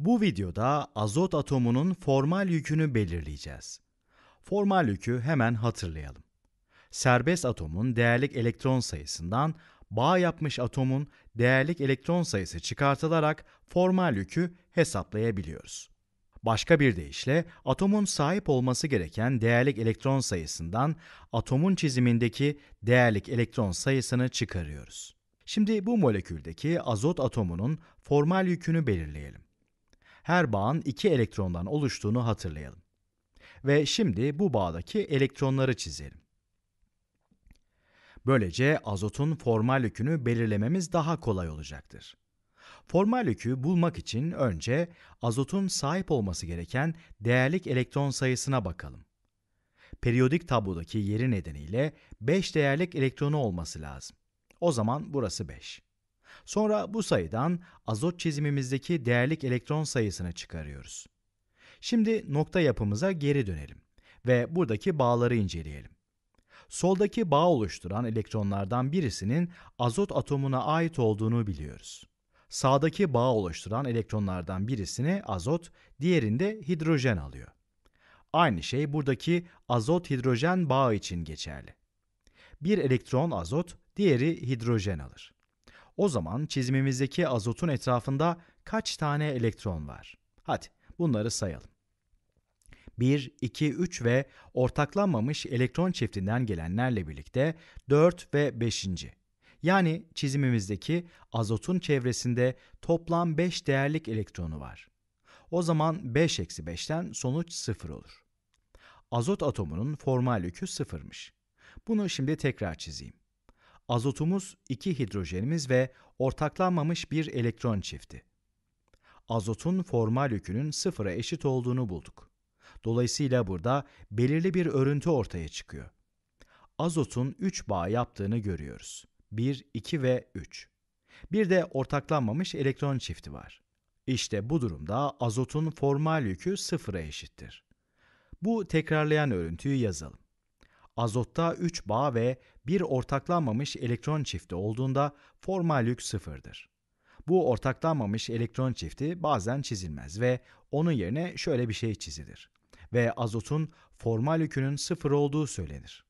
Bu videoda azot atomunun formal yükünü belirleyeceğiz. Formal yükü hemen hatırlayalım. Serbest atomun değerlik elektron sayısından bağ yapmış atomun değerlik elektron sayısı çıkartılarak formal yükü hesaplayabiliyoruz. Başka bir deyişle atomun sahip olması gereken değerlik elektron sayısından atomun çizimindeki değerlik elektron sayısını çıkarıyoruz. Şimdi bu moleküldeki azot atomunun formal yükünü belirleyelim her bağın iki elektrondan oluştuğunu hatırlayalım. Ve şimdi bu bağdaki elektronları çizelim. Böylece azotun formal yükünü belirlememiz daha kolay olacaktır. Formal yükü bulmak için önce azotun sahip olması gereken değerlik elektron sayısına bakalım. Periyodik tablodaki yeri nedeniyle 5 değerlik elektronu olması lazım. O zaman burası 5. Sonra bu sayıdan azot çizimimizdeki değerlik elektron sayısını çıkarıyoruz. Şimdi nokta yapımıza geri dönelim ve buradaki bağları inceleyelim. Soldaki bağ oluşturan elektronlardan birisinin azot atomuna ait olduğunu biliyoruz. Sağdaki bağ oluşturan elektronlardan birisini azot, diğerinde hidrojen alıyor. Aynı şey buradaki azot-hidrojen bağı için geçerli. Bir elektron azot, diğeri hidrojen alır. O zaman çizimimizdeki azotun etrafında kaç tane elektron var? Hadi bunları sayalım. 1, 2, 3 ve ortaklanmamış elektron çiftinden gelenlerle birlikte 4 ve 5. Yani çizimimizdeki azotun çevresinde toplam 5 değerlik elektronu var. O zaman 5 eksi 5'ten sonuç 0 olur. Azot atomunun formal yükü 0'mış. Bunu şimdi tekrar çizeyim azotumuz 2 hidrojenimiz ve ortaklanmamış bir elektron çifti. Azotun formal yükünün sıfıra eşit olduğunu bulduk. Dolayısıyla burada belirli bir örüntü ortaya çıkıyor. Azotun 3 bağ yaptığını görüyoruz. 1, 2 ve 3. Bir de ortaklanmamış elektron çifti var. İşte bu durumda azotun formal yükü sıfıra eşittir. Bu tekrarlayan örüntüyü yazalım azotta 3 bağ ve bir ortaklanmamış elektron çifti olduğunda formal yük sıfırdır. Bu ortaklanmamış elektron çifti bazen çizilmez ve onun yerine şöyle bir şey çizilir ve azotun formal yükünün sıfır olduğu söylenir.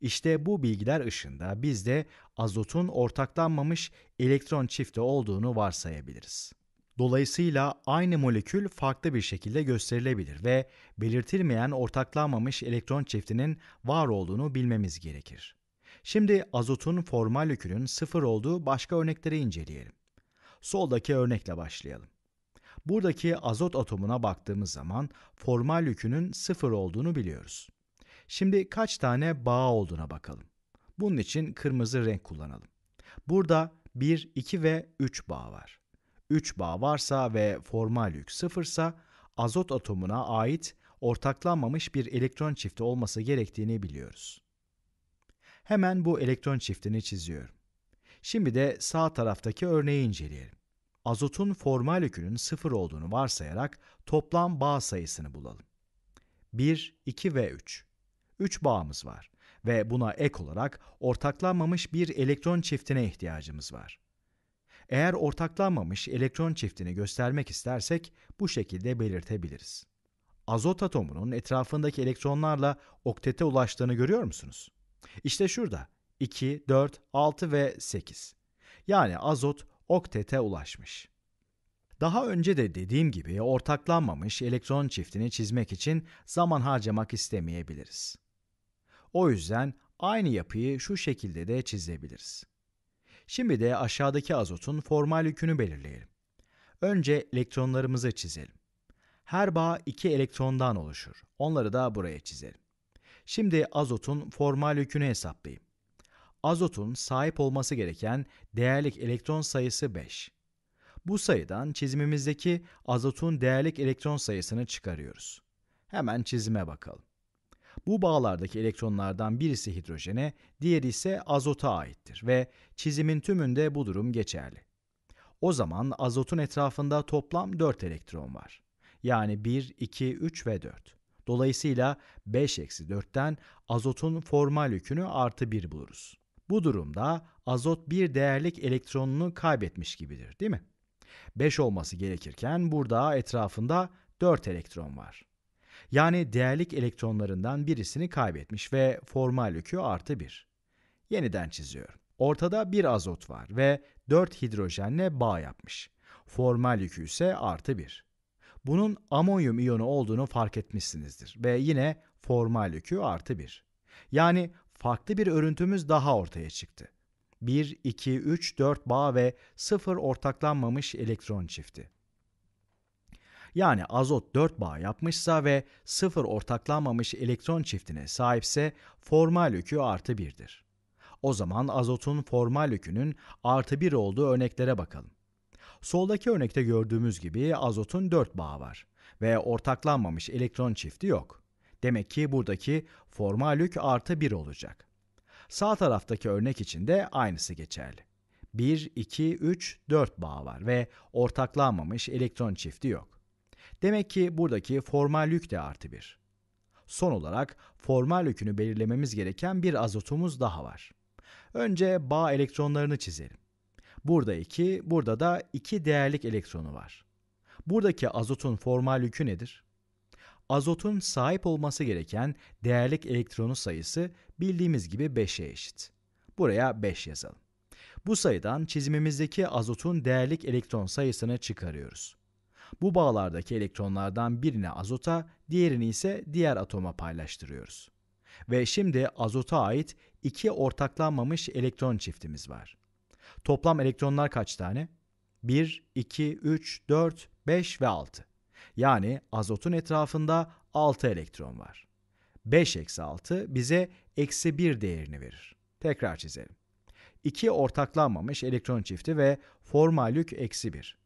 İşte bu bilgiler ışığında biz de azotun ortaklanmamış elektron çifti olduğunu varsayabiliriz. Dolayısıyla aynı molekül farklı bir şekilde gösterilebilir ve belirtilmeyen ortaklanmamış elektron çiftinin var olduğunu bilmemiz gerekir. Şimdi azotun formal yükünün sıfır olduğu başka örnekleri inceleyelim. Soldaki örnekle başlayalım. Buradaki azot atomuna baktığımız zaman formal yükünün sıfır olduğunu biliyoruz. Şimdi kaç tane bağ olduğuna bakalım. Bunun için kırmızı renk kullanalım. Burada 1, 2 ve 3 bağ var. 3 bağ varsa ve formal yük sıfırsa azot atomuna ait ortaklanmamış bir elektron çifti olması gerektiğini biliyoruz. Hemen bu elektron çiftini çiziyorum. Şimdi de sağ taraftaki örneği inceleyelim. Azotun formal yükünün sıfır olduğunu varsayarak toplam bağ sayısını bulalım. 1, 2 ve 3. 3 bağımız var ve buna ek olarak ortaklanmamış bir elektron çiftine ihtiyacımız var. Eğer ortaklanmamış elektron çiftini göstermek istersek bu şekilde belirtebiliriz. Azot atomunun etrafındaki elektronlarla oktete ulaştığını görüyor musunuz? İşte şurada 2, 4, 6 ve 8. Yani azot oktete ulaşmış. Daha önce de dediğim gibi ortaklanmamış elektron çiftini çizmek için zaman harcamak istemeyebiliriz. O yüzden aynı yapıyı şu şekilde de çizebiliriz. Şimdi de aşağıdaki azotun formal yükünü belirleyelim. Önce elektronlarımızı çizelim. Her bağ iki elektrondan oluşur. Onları da buraya çizelim. Şimdi azotun formal yükünü hesaplayayım. Azotun sahip olması gereken değerlik elektron sayısı 5. Bu sayıdan çizimimizdeki azotun değerlik elektron sayısını çıkarıyoruz. Hemen çizime bakalım. Bu bağlardaki elektronlardan birisi hidrojene, diğeri ise azota aittir ve çizimin tümünde bu durum geçerli. O zaman azotun etrafında toplam 4 elektron var. Yani 1, 2, 3 ve 4. Dolayısıyla 5 eksi 4'ten azotun formal yükünü artı 1 buluruz. Bu durumda azot bir değerlik elektronunu kaybetmiş gibidir değil mi? 5 olması gerekirken burada etrafında 4 elektron var. Yani değerlik elektronlarından birisini kaybetmiş ve formal yükü artı 1. Yeniden çiziyorum. Ortada bir azot var ve 4 hidrojenle bağ yapmış. Formal yükü ise artı 1. Bunun amonyum iyonu olduğunu fark etmişsinizdir ve yine formal yükü artı 1. Yani farklı bir örüntümüz daha ortaya çıktı. 1, 2, 3, 4 bağ ve 0 ortaklanmamış elektron çifti yani azot 4 bağ yapmışsa ve 0 ortaklanmamış elektron çiftine sahipse formal yükü artı 1'dir. O zaman azotun formal yükünün artı 1 olduğu örneklere bakalım. Soldaki örnekte gördüğümüz gibi azotun 4 bağı var ve ortaklanmamış elektron çifti yok. Demek ki buradaki formal yük artı 1 olacak. Sağ taraftaki örnek için de aynısı geçerli. 1, 2, 3, 4 bağ var ve ortaklanmamış elektron çifti yok. Demek ki buradaki formal yük de artı 1. Son olarak formal yükünü belirlememiz gereken bir azotumuz daha var. Önce bağ elektronlarını çizelim. Burada 2, burada da 2 değerlik elektronu var. Buradaki azotun formal yükü nedir? Azotun sahip olması gereken değerlik elektronu sayısı bildiğimiz gibi 5'e eşit. Buraya 5 yazalım. Bu sayıdan çizimimizdeki azotun değerlik elektron sayısını çıkarıyoruz. Bu bağlardaki elektronlardan birini azota, diğerini ise diğer atoma paylaştırıyoruz. Ve şimdi azota ait iki ortaklanmamış elektron çiftimiz var. Toplam elektronlar kaç tane? 1, 2, 3, 4, 5 ve 6. Yani azotun etrafında 6 elektron var. 5 eksi 6 bize eksi 1 değerini verir. Tekrar çizelim. İki ortaklanmamış elektron çifti ve formal yük eksi 1.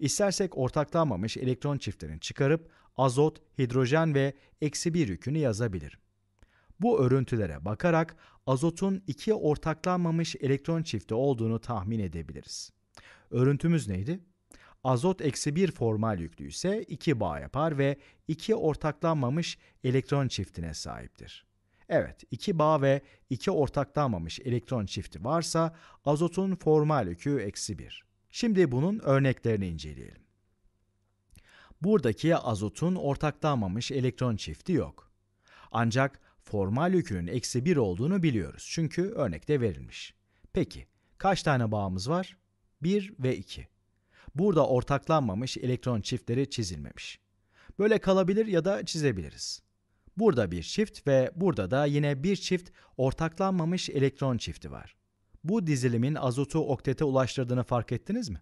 İstersek ortaklanmamış elektron çiftlerini çıkarıp azot, hidrojen ve eksi bir yükünü yazabilir. Bu örüntülere bakarak azotun iki ortaklanmamış elektron çifti olduğunu tahmin edebiliriz. Örüntümüz neydi? Azot eksi bir formal yüklü ise 2 bağ yapar ve iki ortaklanmamış elektron çiftine sahiptir. Evet, iki bağ ve iki ortaklanmamış elektron çifti varsa azotun formal yükü eksi bir. Şimdi bunun örneklerini inceleyelim. Buradaki azotun ortaklanmamış elektron çifti yok. Ancak formal yükünün eksi 1 olduğunu biliyoruz çünkü örnekte verilmiş. Peki kaç tane bağımız var? 1 ve 2. Burada ortaklanmamış elektron çiftleri çizilmemiş. Böyle kalabilir ya da çizebiliriz. Burada bir çift ve burada da yine bir çift ortaklanmamış elektron çifti var bu dizilimin azotu oktete ulaştırdığını fark ettiniz mi?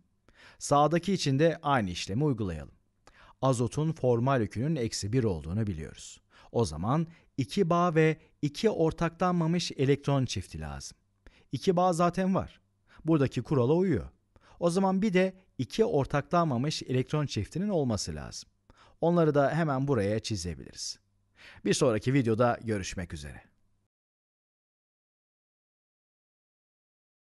Sağdaki için de aynı işlemi uygulayalım. Azotun formal yükünün eksi 1 olduğunu biliyoruz. O zaman 2 bağ ve 2 ortaklanmamış elektron çifti lazım. 2 bağ zaten var. Buradaki kurala uyuyor. O zaman bir de 2 ortaklanmamış elektron çiftinin olması lazım. Onları da hemen buraya çizebiliriz. Bir sonraki videoda görüşmek üzere.